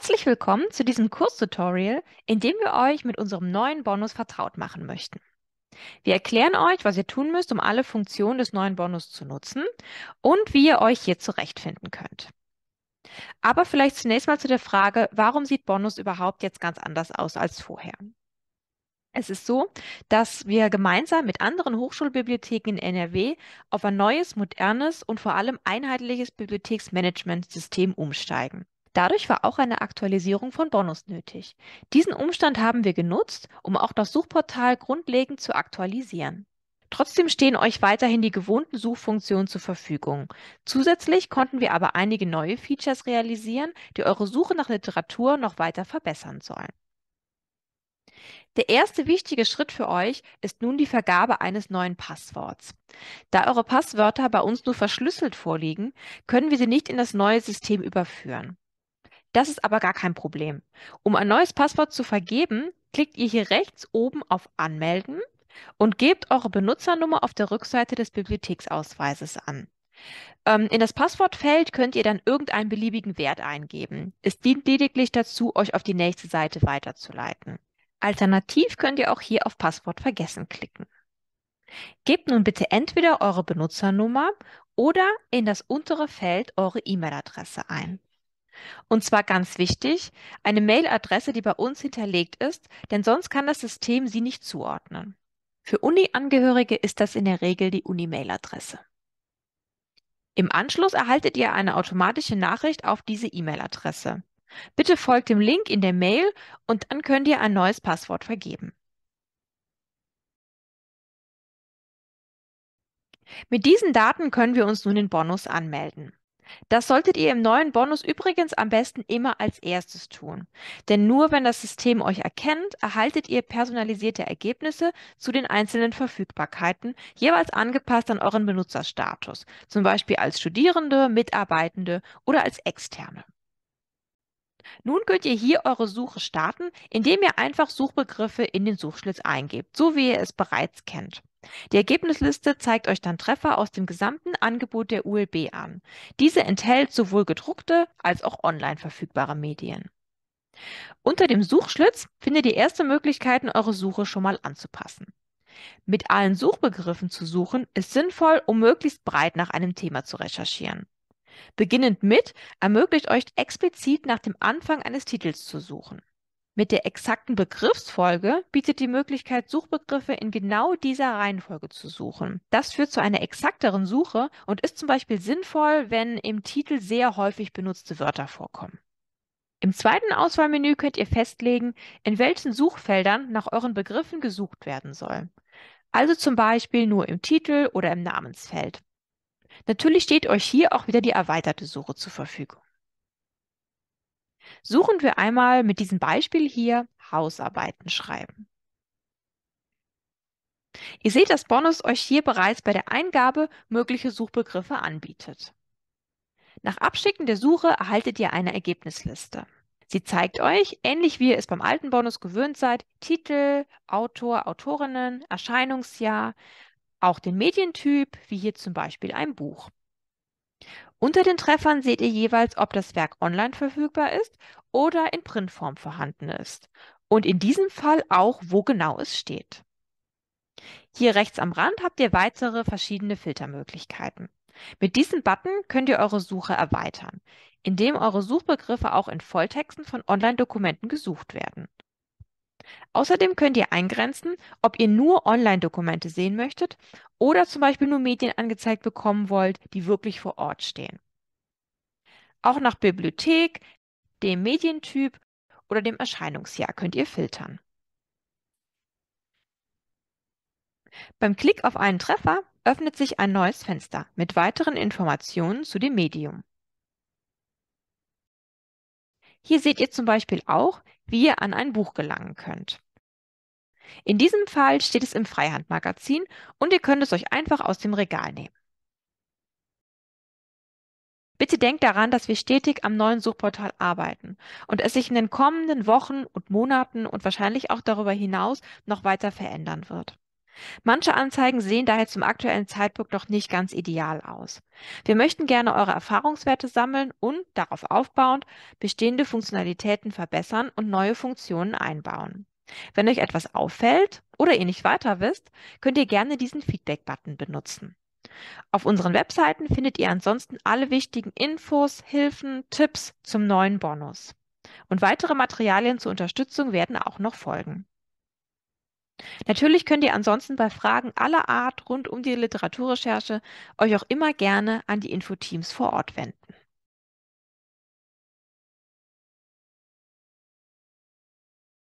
Herzlich willkommen zu diesem Kurstutorial, in dem wir euch mit unserem neuen Bonus vertraut machen möchten. Wir erklären euch, was ihr tun müsst, um alle Funktionen des neuen Bonus zu nutzen und wie ihr euch hier zurechtfinden könnt. Aber vielleicht zunächst mal zu der Frage, warum sieht Bonus überhaupt jetzt ganz anders aus als vorher? Es ist so, dass wir gemeinsam mit anderen Hochschulbibliotheken in NRW auf ein neues, modernes und vor allem einheitliches Bibliotheksmanagementsystem umsteigen. Dadurch war auch eine Aktualisierung von Bonus nötig. Diesen Umstand haben wir genutzt, um auch das Suchportal grundlegend zu aktualisieren. Trotzdem stehen euch weiterhin die gewohnten Suchfunktionen zur Verfügung. Zusätzlich konnten wir aber einige neue Features realisieren, die eure Suche nach Literatur noch weiter verbessern sollen. Der erste wichtige Schritt für euch ist nun die Vergabe eines neuen Passworts. Da eure Passwörter bei uns nur verschlüsselt vorliegen, können wir sie nicht in das neue System überführen. Das ist aber gar kein Problem. Um ein neues Passwort zu vergeben, klickt ihr hier rechts oben auf Anmelden und gebt eure Benutzernummer auf der Rückseite des Bibliotheksausweises an. Ähm, in das Passwortfeld könnt ihr dann irgendeinen beliebigen Wert eingeben. Es dient lediglich dazu, euch auf die nächste Seite weiterzuleiten. Alternativ könnt ihr auch hier auf Passwort vergessen klicken. Gebt nun bitte entweder eure Benutzernummer oder in das untere Feld eure E-Mail-Adresse ein. Und zwar ganz wichtig, eine Mailadresse, die bei uns hinterlegt ist, denn sonst kann das System sie nicht zuordnen. Für Uni-Angehörige ist das in der Regel die Uni-Mail-Adresse. Im Anschluss erhaltet ihr eine automatische Nachricht auf diese E-Mail-Adresse. Bitte folgt dem Link in der Mail und dann könnt ihr ein neues Passwort vergeben. Mit diesen Daten können wir uns nun den Bonus anmelden. Das solltet ihr im neuen Bonus übrigens am besten immer als erstes tun. Denn nur wenn das System euch erkennt, erhaltet ihr personalisierte Ergebnisse zu den einzelnen Verfügbarkeiten, jeweils angepasst an euren Benutzerstatus, zum Beispiel als Studierende, Mitarbeitende oder als Externe. Nun könnt ihr hier eure Suche starten, indem ihr einfach Suchbegriffe in den Suchschlitz eingebt, so wie ihr es bereits kennt. Die Ergebnisliste zeigt euch dann Treffer aus dem gesamten Angebot der ULB an. Diese enthält sowohl gedruckte als auch online verfügbare Medien. Unter dem Suchschlitz findet ihr erste Möglichkeiten, eure Suche schon mal anzupassen. Mit allen Suchbegriffen zu suchen ist sinnvoll, um möglichst breit nach einem Thema zu recherchieren. Beginnend mit ermöglicht euch explizit nach dem Anfang eines Titels zu suchen. Mit der exakten Begriffsfolge bietet die Möglichkeit, Suchbegriffe in genau dieser Reihenfolge zu suchen. Das führt zu einer exakteren Suche und ist zum Beispiel sinnvoll, wenn im Titel sehr häufig benutzte Wörter vorkommen. Im zweiten Auswahlmenü könnt ihr festlegen, in welchen Suchfeldern nach euren Begriffen gesucht werden soll. Also zum Beispiel nur im Titel oder im Namensfeld. Natürlich steht euch hier auch wieder die erweiterte Suche zur Verfügung. Suchen wir einmal mit diesem Beispiel hier Hausarbeiten schreiben. Ihr seht, dass Bonus euch hier bereits bei der Eingabe mögliche Suchbegriffe anbietet. Nach Abschicken der Suche erhaltet ihr eine Ergebnisliste. Sie zeigt euch, ähnlich wie ihr es beim alten Bonus gewöhnt seid, Titel, Autor, Autorinnen, Erscheinungsjahr, auch den Medientyp, wie hier zum Beispiel ein Buch. Unter den Treffern seht ihr jeweils, ob das Werk online verfügbar ist oder in Printform vorhanden ist. Und in diesem Fall auch, wo genau es steht. Hier rechts am Rand habt ihr weitere verschiedene Filtermöglichkeiten. Mit diesem Button könnt ihr eure Suche erweitern, indem eure Suchbegriffe auch in Volltexten von Online-Dokumenten gesucht werden. Außerdem könnt ihr eingrenzen, ob ihr nur Online-Dokumente sehen möchtet oder zum Beispiel nur Medien angezeigt bekommen wollt, die wirklich vor Ort stehen. Auch nach Bibliothek, dem Medientyp oder dem Erscheinungsjahr könnt ihr filtern. Beim Klick auf einen Treffer öffnet sich ein neues Fenster mit weiteren Informationen zu dem Medium. Hier seht ihr zum Beispiel auch, wie ihr an ein Buch gelangen könnt. In diesem Fall steht es im Freihandmagazin und ihr könnt es euch einfach aus dem Regal nehmen. Bitte denkt daran, dass wir stetig am neuen Suchportal arbeiten und es sich in den kommenden Wochen und Monaten und wahrscheinlich auch darüber hinaus noch weiter verändern wird. Manche Anzeigen sehen daher zum aktuellen Zeitpunkt noch nicht ganz ideal aus. Wir möchten gerne eure Erfahrungswerte sammeln und darauf aufbauend bestehende Funktionalitäten verbessern und neue Funktionen einbauen. Wenn euch etwas auffällt oder ihr nicht weiter wisst, könnt ihr gerne diesen Feedback-Button benutzen. Auf unseren Webseiten findet ihr ansonsten alle wichtigen Infos, Hilfen, Tipps zum neuen Bonus. Und weitere Materialien zur Unterstützung werden auch noch folgen. Natürlich könnt ihr ansonsten bei Fragen aller Art rund um die Literaturrecherche euch auch immer gerne an die Infoteams vor Ort wenden.